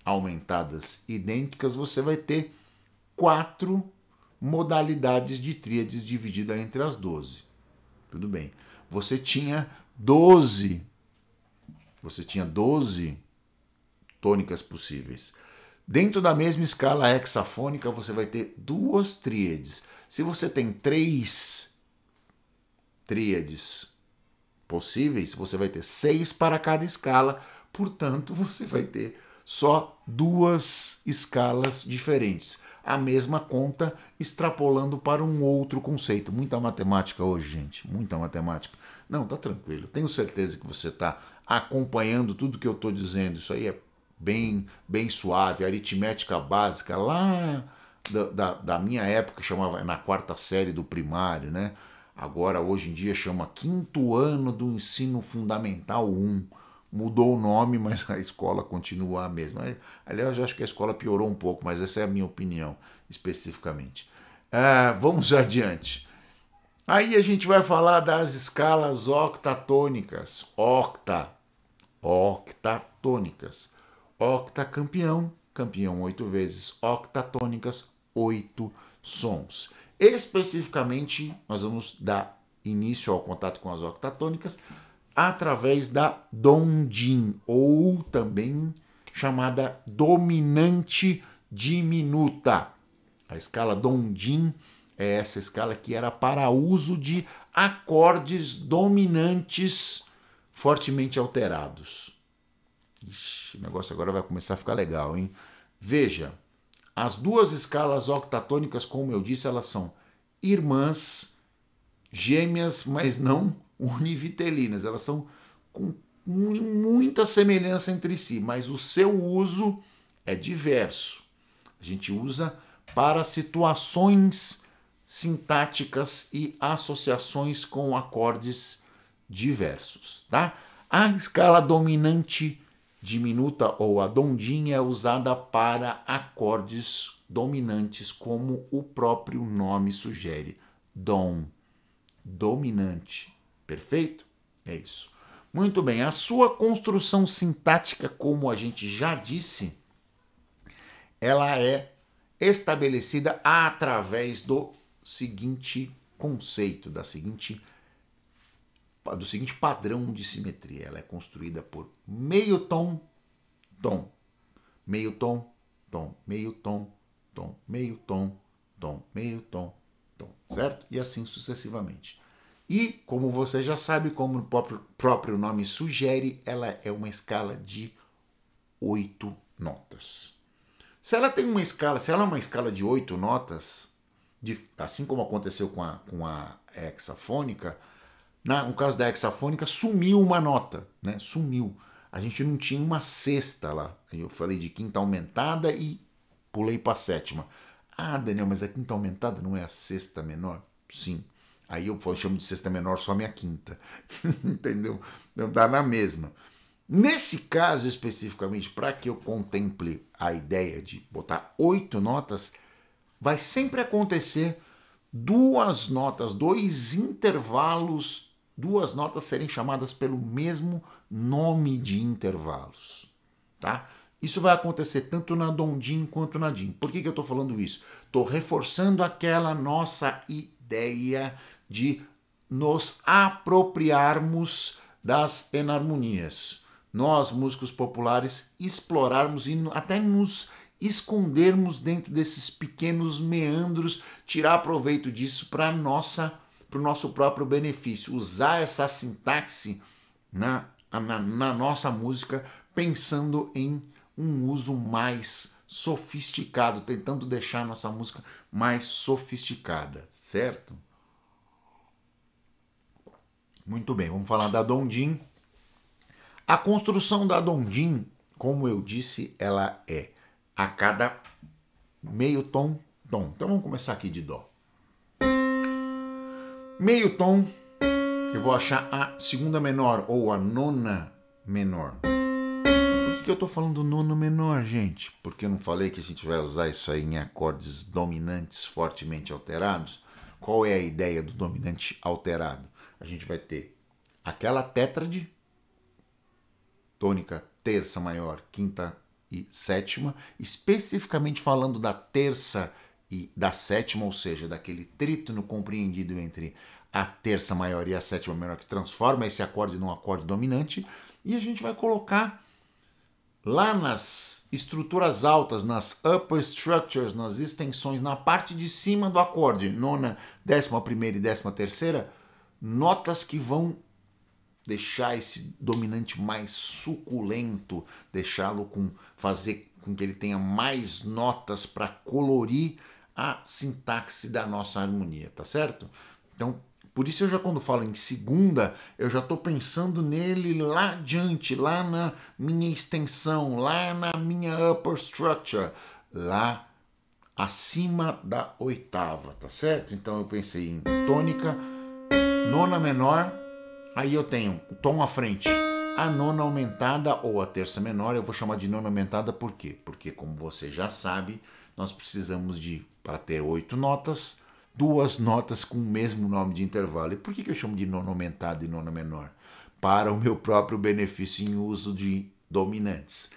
aumentadas idênticas, você vai ter quatro modalidades de tríades dividida entre as doze Tudo bem. Você tinha doze você tinha doze tônicas possíveis. Dentro da mesma escala hexafônica, você vai ter duas tríades. Se você tem três tríades possíveis, você vai ter seis para cada escala, portanto, você vai ter só duas escalas diferentes. A mesma conta extrapolando para um outro conceito. Muita matemática hoje, gente, muita matemática. Não, tá tranquilo. Tenho certeza que você está acompanhando tudo que eu estou dizendo. Isso aí é bem, bem suave, aritmética básica lá da, da, da minha época, chamava é na quarta série do primário, né? Agora, hoje em dia, chama quinto ano do ensino fundamental 1. Mudou o nome, mas a escola continua a mesma. Aliás, eu acho que a escola piorou um pouco, mas essa é a minha opinião especificamente. Ah, vamos adiante. Aí a gente vai falar das escalas octatônicas. Octa. Octatônicas. Octa campeão, campeão oito vezes. Octatônicas, oito sons. Especificamente, nós vamos dar início ao contato com as octatônicas através da dondin, ou também chamada dominante diminuta. A escala dondin é essa escala que era para uso de acordes dominantes fortemente alterados. Ixi, o negócio agora vai começar a ficar legal, hein? Veja, as duas escalas octatônicas, como eu disse, elas são irmãs, gêmeas, mas não univitelinas. Elas são com muita semelhança entre si, mas o seu uso é diverso. A gente usa para situações sintáticas e associações com acordes diversos, tá? A escala dominante diminuta ou adondinha é usada para acordes dominantes, como o próprio nome sugere. Dom, dominante. Perfeito? É isso. Muito bem, a sua construção sintática, como a gente já disse, ela é estabelecida através do seguinte conceito, da seguinte do seguinte padrão de simetria. Ela é construída por meio tom, tom, meio tom, tom, meio tom, tom, meio tom, tom, meio tom, tom, certo? E assim sucessivamente. E, como você já sabe, como o próprio, nome sugere, ela é uma escala de oito notas. Se ela tem uma escala, se ela é uma escala de oito notas, de, assim como aconteceu com a, com a hexafônica, na, no caso da hexafônica, sumiu uma nota, né? Sumiu. A gente não tinha uma sexta lá. Eu falei de quinta aumentada e pulei para sétima. Ah, Daniel, mas a quinta aumentada não é a sexta menor? Sim. Aí eu chamo de sexta menor só a minha quinta. Entendeu? Não dá na mesma. Nesse caso especificamente, para que eu contemple a ideia de botar oito notas, vai sempre acontecer duas notas, dois intervalos duas notas serem chamadas pelo mesmo nome de intervalos, tá? Isso vai acontecer tanto na dondim quanto na din. Por que, que eu estou falando isso? Estou reforçando aquela nossa ideia de nos apropriarmos das enarmonias. Nós, músicos populares, explorarmos e até nos escondermos dentro desses pequenos meandros, tirar proveito disso para nossa para o nosso próprio benefício, usar essa sintaxe né, na, na, na nossa música pensando em um uso mais sofisticado, tentando deixar nossa música mais sofisticada, certo? Muito bem, vamos falar da Dondim. A construção da Dondim, como eu disse, ela é a cada meio tom, tom. Então vamos começar aqui de dó meio tom, eu vou achar a segunda menor ou a nona menor. Por que, eu estou falando nono menor, gente? Porque eu não falei que a gente vai usar isso aí em acordes dominantes fortemente alterados? Qual é a ideia do dominante alterado? A gente vai ter aquela tétrade, tônica terça maior, quinta e sétima, especificamente falando da terça e da sétima, ou seja, daquele trítono compreendido entre a terça maior e a sétima menor, que transforma esse acorde num acorde dominante, e a gente vai colocar lá nas estruturas altas, nas upper structures, nas extensões, na parte de cima do acorde, nona, décima primeira e décima terceira, notas que vão deixar esse dominante mais suculento, deixá-lo com fazer com que ele tenha mais notas para colorir a sintaxe da nossa harmonia, tá certo? Então, por isso eu já quando falo em segunda, eu já estou pensando nele lá adiante, lá na minha extensão, lá na minha upper structure, lá acima da oitava, tá certo? Então eu pensei em tônica, nona menor, aí eu tenho o tom à frente, a nona aumentada ou a terça menor, eu vou chamar de nona aumentada por quê? Porque como você já sabe, nós precisamos de para ter oito notas, duas notas com o mesmo nome de intervalo. E por que, eu chamo de nona aumentada e nona menor? Para o meu próprio benefício em uso de dominantes.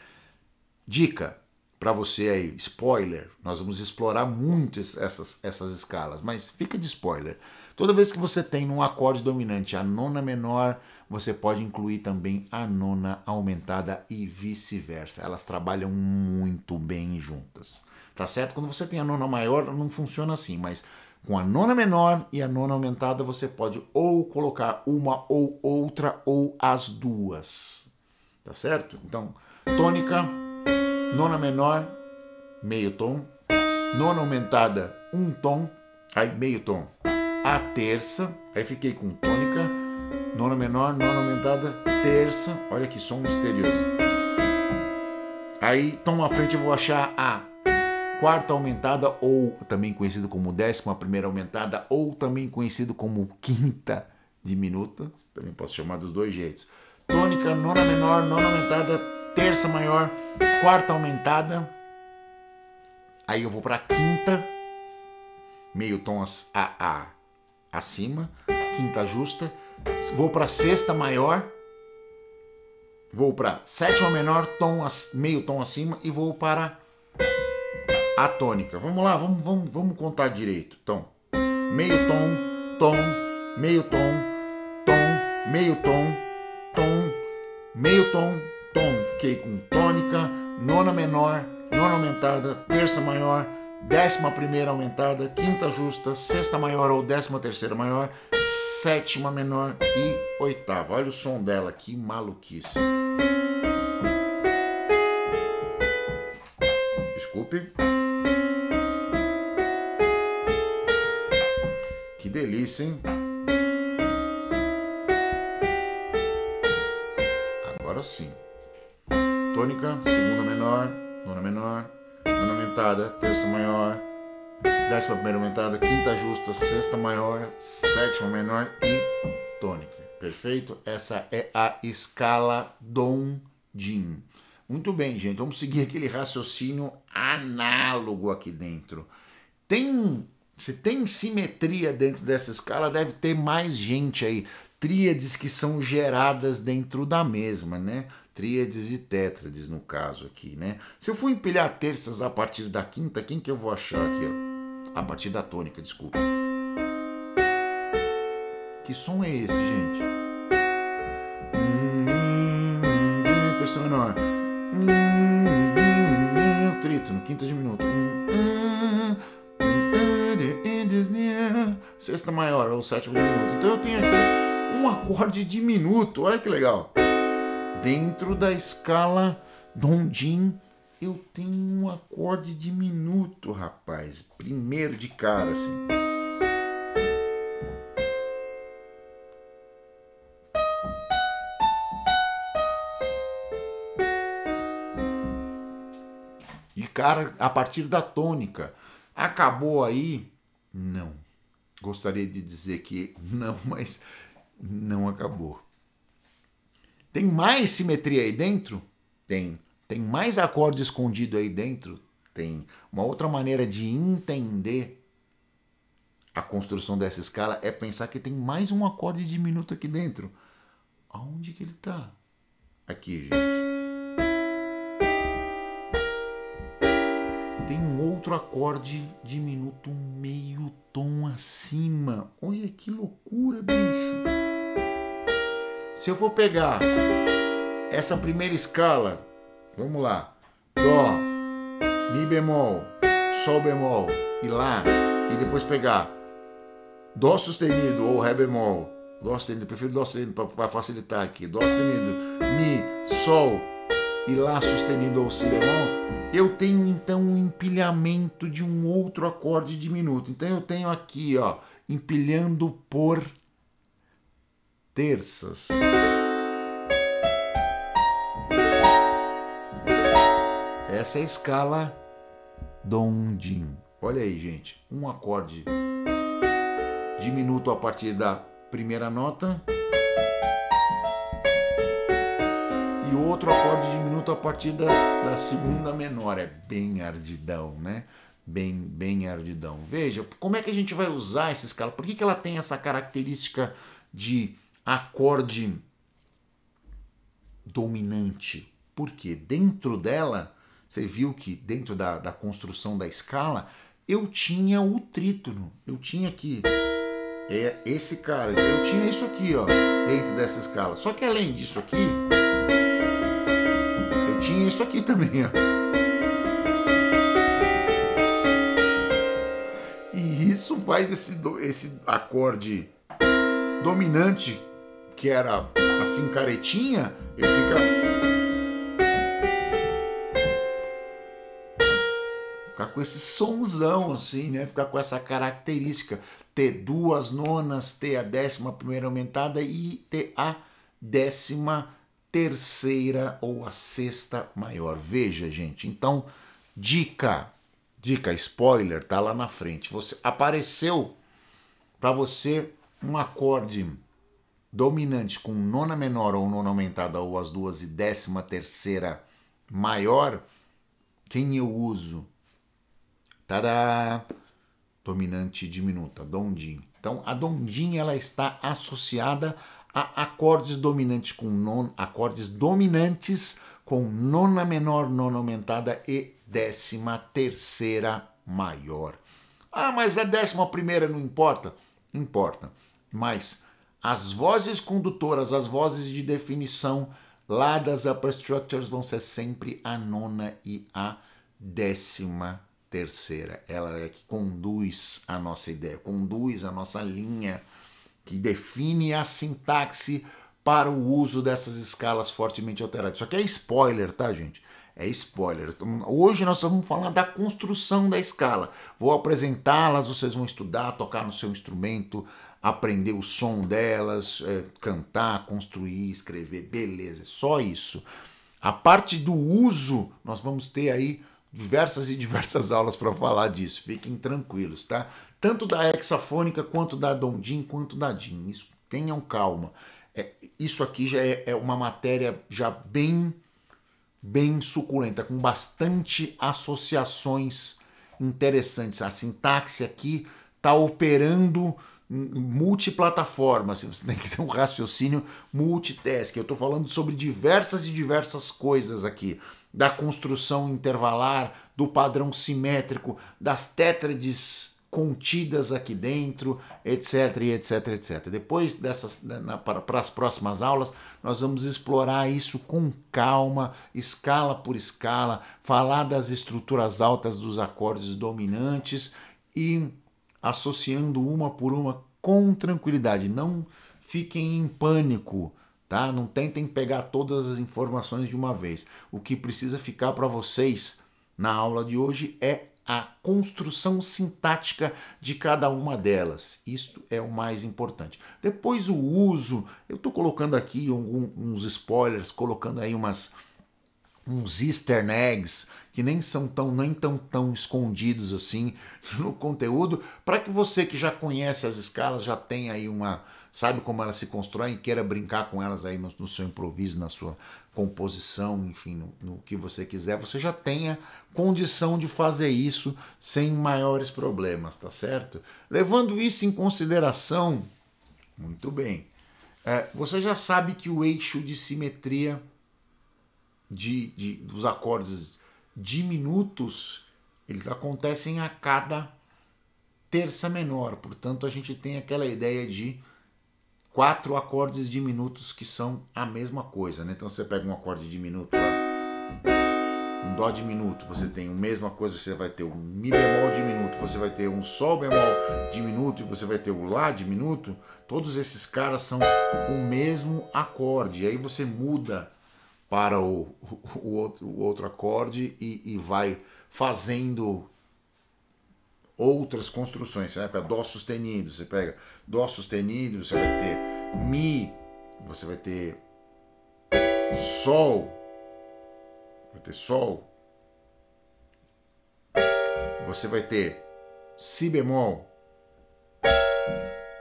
Dica para você aí, spoiler: nós vamos explorar muito essas, essas escalas, mas fica de spoiler. Toda vez que você tem num acorde dominante a nona menor, você pode incluir também a nona aumentada e vice-versa. Elas trabalham muito bem juntas tá certo? Quando você tem a nona maior, não funciona assim, mas com a nona menor e a nona aumentada, você pode ou colocar uma ou outra ou as duas, tá certo? Então, tônica, nona menor, meio tom, nona aumentada, um tom, aí meio tom, a terça, aí fiquei com tônica, nona menor, nona aumentada, terça, olha que som misterioso. Aí, tom à frente, eu vou achar a quarta aumentada, ou também conhecido como décima primeira aumentada, ou também conhecido como quinta diminuta, também posso chamar dos dois jeitos. Tônica, nona menor, nona aumentada, terça maior, quarta aumentada. Aí eu vou para quinta, meio tom a, a acima, quinta justa, vou para sexta maior, vou para sétima menor, tom meio tom acima e vou para a tônica. Vamos lá, vamos, vamos, vamos contar direito. Então, meio tom, tom, meio tom, tom, meio tom, tom, meio tom, tom. Fiquei com tônica, nona menor, nona aumentada, terça maior, décima primeira aumentada, quinta justa, sexta maior ou décima terceira maior, sétima menor e oitava. Olha o som dela, que maluquice. Desculpe. delícia, hein? Agora sim. Tônica, segunda menor, nona menor, nona aumentada, terça maior, décima primeira aumentada, quinta justa, sexta maior, sétima menor e tônica. Perfeito? Essa é a escala Dondim. Muito bem, gente. Vamos seguir aquele raciocínio análogo aqui dentro. Tem se tem simetria dentro dessa escala, deve ter mais gente aí. Tríades que são geradas dentro da mesma, né? Tríades e tétrades, no caso aqui, né? Se eu for empilhar terças a partir da quinta, quem que eu vou achar aqui, ó? A partir da tônica, desculpa. Que som é esse, gente? Hum, hum, hum, Terça menor. Trítono, quinta diminuto. sexta maior, ou sétima diminuto. Então eu tenho aqui um acorde diminuto, olha que legal. Dentro da escala Dondim, eu tenho um acorde diminuto, rapaz. Primeiro de cara, assim. e cara, a partir da tônica. Acabou aí? Não gostaria de dizer que não, mas não acabou. Tem mais simetria aí dentro? Tem. Tem mais acorde escondido aí dentro? Tem. Uma outra maneira de entender a construção dessa escala é pensar que tem mais um acorde diminuto aqui dentro. Aonde que ele tá? Aqui, gente. outro acorde diminuto meio tom acima. Olha que loucura, bicho. Se eu for pegar essa primeira escala, vamos lá, dó, mi bemol, sol bemol e lá, e depois pegar dó sustenido ou ré bemol, dó sustenido, prefiro dó sustenido para facilitar aqui, dó sustenido, mi, sol, e lá sustenido ao si bemol, eu tenho então um empilhamento de um outro acorde diminuto. Então eu tenho aqui, ó, empilhando por terças. Essa é a escala Dom Din. Olha aí, gente, um acorde diminuto a partir da primeira nota. outro acorde diminuto a partir da, da segunda menor. É bem ardidão, né? Bem, bem ardidão. Veja, como é que a gente vai usar essa escala? Por que, que ela tem essa característica de acorde dominante? Porque dentro dela, você viu que dentro da, da construção da escala, eu tinha o trítono. Eu tinha aqui é esse cara. Eu tinha isso aqui, ó, dentro dessa escala. Só que além disso aqui, tinha isso aqui também, ó. E isso faz esse, esse acorde dominante, que era assim caretinha, ele fica. Ficar com esse sonzão assim, né? Ficar com essa característica. Ter duas nonas, ter a décima primeira aumentada e ter a décima terceira ou a sexta maior. Veja, gente. Então, dica, dica, spoiler, tá lá na frente. Você apareceu para você um acorde dominante com nona menor ou nona aumentada ou as duas e décima terceira maior, quem eu uso? Tadá! Dominante diminuta, dondim. Então, a dondim ela está associada a a acordes dominantes com non, acordes dominantes com nona menor, nona aumentada e décima terceira maior. Ah, mas a é décima primeira não importa? Importa. Mas as vozes condutoras, as vozes de definição lá das upper structures vão ser sempre a nona e a décima terceira. Ela é que conduz a nossa ideia, conduz a nossa linha que define a sintaxe para o uso dessas escalas fortemente alteradas. Isso aqui é spoiler, tá, gente? É spoiler. Então, hoje nós vamos falar da construção da escala. Vou apresentá-las, vocês vão estudar, tocar no seu instrumento, aprender o som delas, é, cantar, construir, escrever, beleza, é só isso. A parte do uso, nós vamos ter aí diversas e diversas aulas para falar disso. Fiquem tranquilos, tá? tanto da hexafônica quanto da Dondim, quanto da Din. Isso, tenham calma. É, isso aqui já é, é, uma matéria já bem, bem suculenta, com bastante associações interessantes. A sintaxe aqui está operando multiplataforma, assim, você tem que ter um raciocínio multitask. Eu estou falando sobre diversas e diversas coisas aqui, da construção intervalar, do padrão simétrico, das tétrades contidas aqui dentro, etc, etc, etc. Depois dessas, né, para as próximas aulas, nós vamos explorar isso com calma, escala por escala, falar das estruturas altas dos acordes dominantes e associando uma por uma com tranquilidade. Não fiquem em pânico, tá? Não tentem pegar todas as informações de uma vez. O que precisa ficar para vocês na aula de hoje é a construção sintática de cada uma delas. Isto é o mais importante. Depois o uso, eu estou colocando aqui um, uns spoilers, colocando aí umas uns easter eggs que nem são tão nem tão tão escondidos assim no conteúdo, para que você que já conhece as escalas já tenha aí uma sabe como elas se constroem, queira brincar com elas aí no, no seu improviso, na sua composição, enfim, no, no, que você quiser, você já tenha condição de fazer isso sem maiores problemas, tá certo? Levando isso em consideração, muito bem, é, você já sabe que o eixo de simetria de, de, dos acordes diminutos, eles acontecem a cada terça menor, portanto a gente tem aquela ideia de quatro acordes diminutos que são a mesma coisa. Né? Então você pega um acorde diminuto lá, um Dó diminuto, você tem a mesma coisa, você vai ter um Mi bemol diminuto, você vai ter um Sol bemol diminuto e você vai ter o Lá diminuto. Todos esses caras são o mesmo acorde. E aí você muda para o, o, o, outro, o outro acorde e, e vai fazendo outras construções. Você pega Dó sustenido, você pega Dó sustenido, você vai ter Mi, você vai ter Sol, vai ter Sol, você vai ter Si bemol,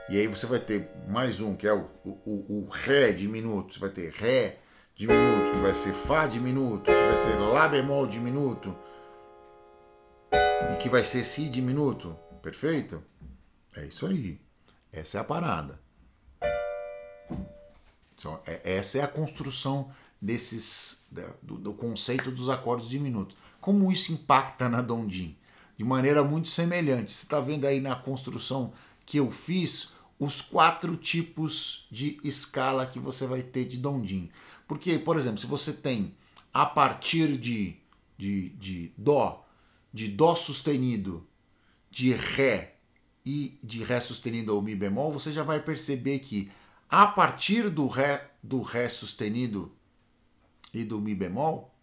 e aí você vai ter mais um, que é o, o, o Ré diminuto, você vai ter Ré diminuto, que vai ser Fá diminuto, que vai ser Lá bemol diminuto, e que vai ser si diminuto, perfeito? É isso aí. Essa é a parada. É, essa é a construção desses do, do conceito dos acordes diminutos. Como isso impacta na Dondim? De maneira muito semelhante. Você está vendo aí na construção que eu fiz os quatro tipos de escala que você vai ter de Dondim. Porque, por exemplo, se você tem a partir de, de, de Dó, de Dó sustenido, de Ré e de Ré sustenido ou Mi bemol, você já vai perceber que a partir do Ré, do Ré sustenido e do Mi bemol,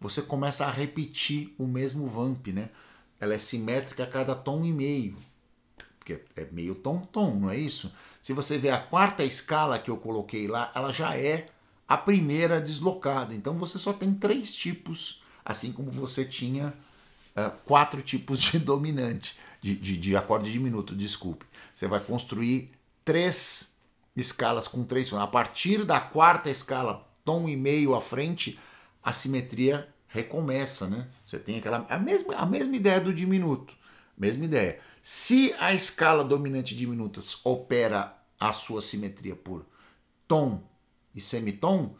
você começa a repetir o mesmo vamp, né? Ela é simétrica a cada tom e meio, porque é meio tom, tom, não é isso? Se você ver a quarta escala que eu coloquei lá, ela já é a primeira deslocada. Então você só tem três tipos, assim como você tinha uh, quatro tipos de dominante, de, de, de acorde diminuto, desculpe. Você vai construir três escalas com três sons. A partir da quarta escala, tom e meio à frente, a simetria recomeça, né? Você tem aquela a mesma, a mesma ideia do diminuto, mesma ideia. Se a escala dominante diminutas opera a sua simetria por tom e semitom,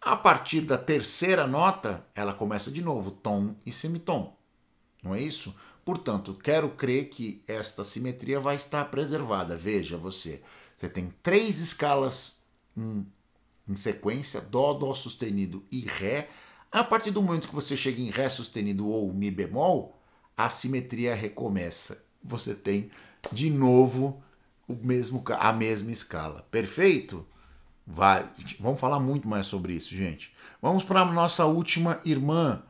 a partir da terceira nota, ela começa de novo, tom e semitom não é isso? Portanto, quero crer que esta simetria vai estar preservada. Veja você, você tem três escalas em, em sequência, Dó, Dó sustenido e Ré. A partir do momento que você chega em Ré sustenido ou Mi bemol, a simetria recomeça. Você tem de novo o mesmo, a mesma escala. Perfeito? Vai, vamos falar muito mais sobre isso, gente. Vamos para a nossa última irmã,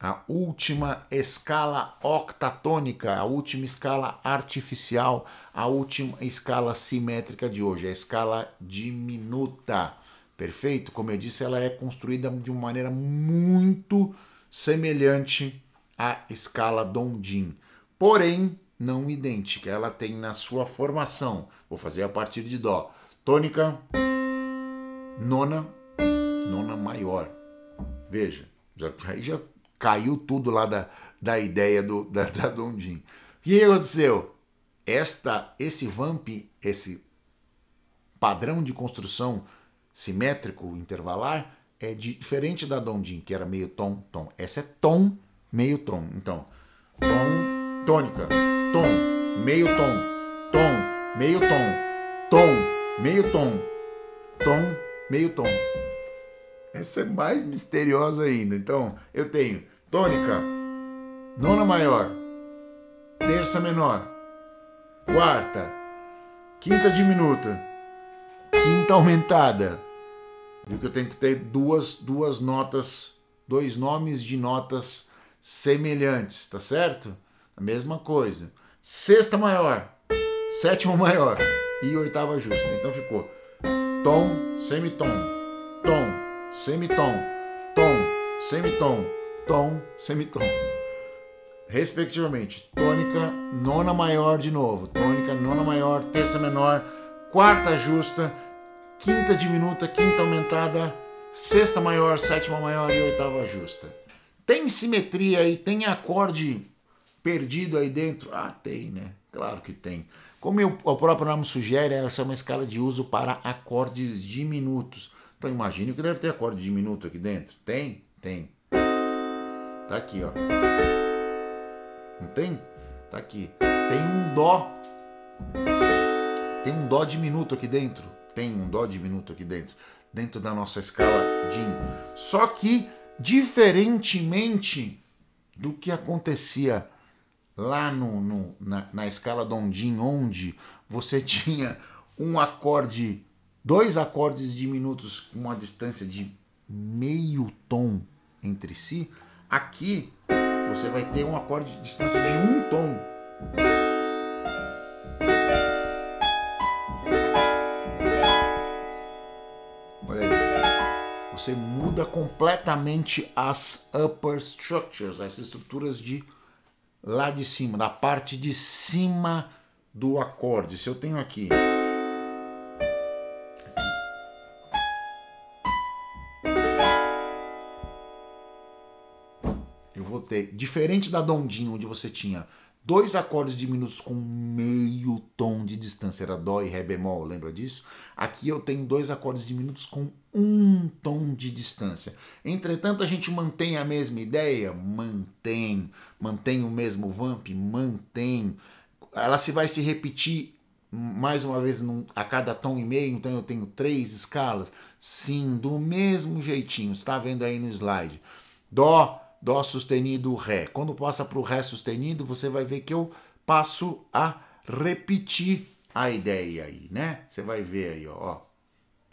a última escala octatônica, a última escala artificial, a última escala simétrica de hoje, a escala diminuta. Perfeito? Como eu disse, ela é construída de uma maneira muito semelhante à escala Dondin, porém não idêntica. Ela tem na sua formação, vou fazer a partir de Dó, tônica, nona, nona maior. Veja, já, aí já Caiu tudo lá da, da ideia do, da, da Dondin. O que aconteceu? Esta, esse vamp, esse padrão de construção simétrico intervalar é diferente da Dondin, que era meio tom, tom. Essa é tom, meio tom. Então, tom, tônica, tom, meio tom, tom, meio tom, tom, meio tom, tom, meio tom. tom, meio tom. Essa é mais misteriosa ainda. Então, eu tenho tônica, nona maior, terça menor, quarta, quinta diminuta, quinta aumentada. Viu que eu tenho que ter duas, duas notas, dois nomes de notas semelhantes, tá certo? A mesma coisa. Sexta maior, sétima maior e oitava justa. Então ficou tom, semitom, tom, semitom, tom, semitom, tom, semitom. Respectivamente, tônica nona maior de novo, tônica nona maior, terça menor, quarta justa, quinta diminuta, quinta aumentada, sexta maior, sétima maior e oitava justa. Tem simetria aí, tem acorde perdido aí dentro? Ah, tem, né? Claro que tem. Como o próprio nome sugere, essa é uma escala de uso para acordes diminutos. Então imagine que deve ter acorde diminuto aqui dentro. Tem? Tem. Tá aqui, ó. Não tem? Tá aqui. Tem um dó. Tem um dó diminuto aqui dentro. Tem um dó diminuto aqui dentro. Dentro da nossa escala DIN. Só que, diferentemente do que acontecia lá no, no na, na escala Dondin, onde você tinha um acorde dois acordes diminutos com uma distância de meio tom entre si, aqui você vai ter um acorde de distância de um tom. Olha aí. Você muda completamente as upper structures, as estruturas de lá de cima, da parte de cima do acorde. Se eu tenho aqui ter, diferente da Dondinho, onde você tinha dois acordes diminutos com meio tom de distância, era Dó e Ré bemol, lembra disso? Aqui eu tenho dois acordes diminutos com um tom de distância. Entretanto, a gente mantém a mesma ideia? Mantém. Mantém o mesmo vamp? Mantém. Ela se vai se repetir mais uma vez num, a cada tom e meio, então eu tenho três escalas? Sim, do mesmo jeitinho, está vendo aí no slide. Dó, Dó sustenido, Ré. Quando passa para o Ré sustenido, você vai ver que eu passo a repetir a ideia aí, né? Você vai ver aí, ó, ó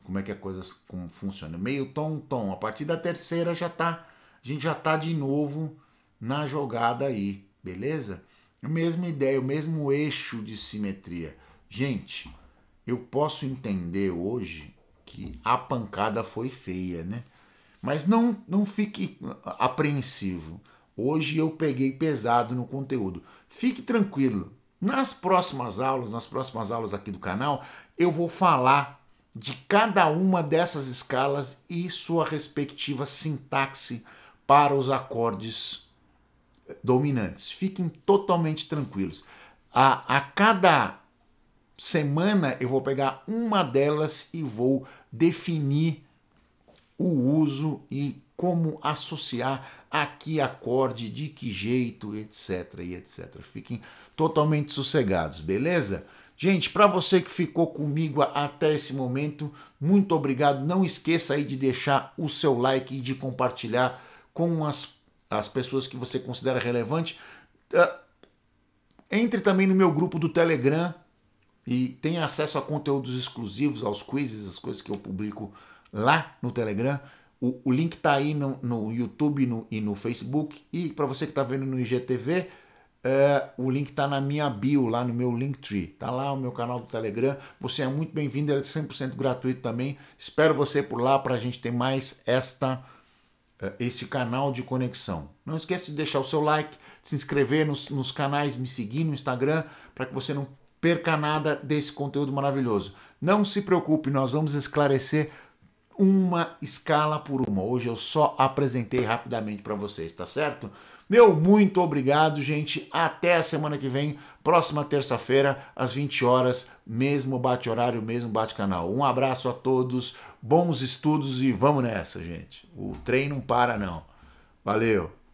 como é que a coisa como funciona. Meio tom, tom. A partir da terceira já tá, a gente já tá de novo na jogada aí, beleza? A mesma ideia, o mesmo eixo de simetria. Gente, eu posso entender hoje que a pancada foi feia, né? Mas não, não fique apreensivo. Hoje eu peguei pesado no conteúdo. Fique tranquilo. Nas próximas aulas, nas próximas aulas aqui do canal, eu vou falar de cada uma dessas escalas e sua respectiva sintaxe para os acordes dominantes. Fiquem totalmente tranquilos. A, a cada semana eu vou pegar uma delas e vou definir o uso e como associar a que acorde, de que jeito, etc. e etc. Fiquem totalmente sossegados, beleza? Gente, para você que ficou comigo até esse momento, muito obrigado. Não esqueça aí de deixar o seu like e de compartilhar com as, as pessoas que você considera relevante. Ah, entre também no meu grupo do Telegram e tenha acesso a conteúdos exclusivos, aos quizzes, as coisas que eu publico lá no Telegram. O, o link está aí no, no YouTube no, e no Facebook. E para você que está vendo no IGTV, é, o link está na minha bio, lá no meu Linktree. Está lá o meu canal do Telegram. Você é muito bem-vindo, é 100% gratuito também. Espero você por lá para a gente ter mais esta é, esse canal de conexão. Não esqueça de deixar o seu like, se inscrever nos, nos canais, me seguir no Instagram, para que você não perca nada desse conteúdo maravilhoso. Não se preocupe, nós vamos esclarecer uma escala por uma. Hoje eu só apresentei rapidamente para vocês, tá certo? Meu muito obrigado, gente. Até a semana que vem, próxima terça-feira, às 20 horas, mesmo bate horário, mesmo bate canal. Um abraço a todos, bons estudos e vamos nessa, gente. O trem não para não. Valeu.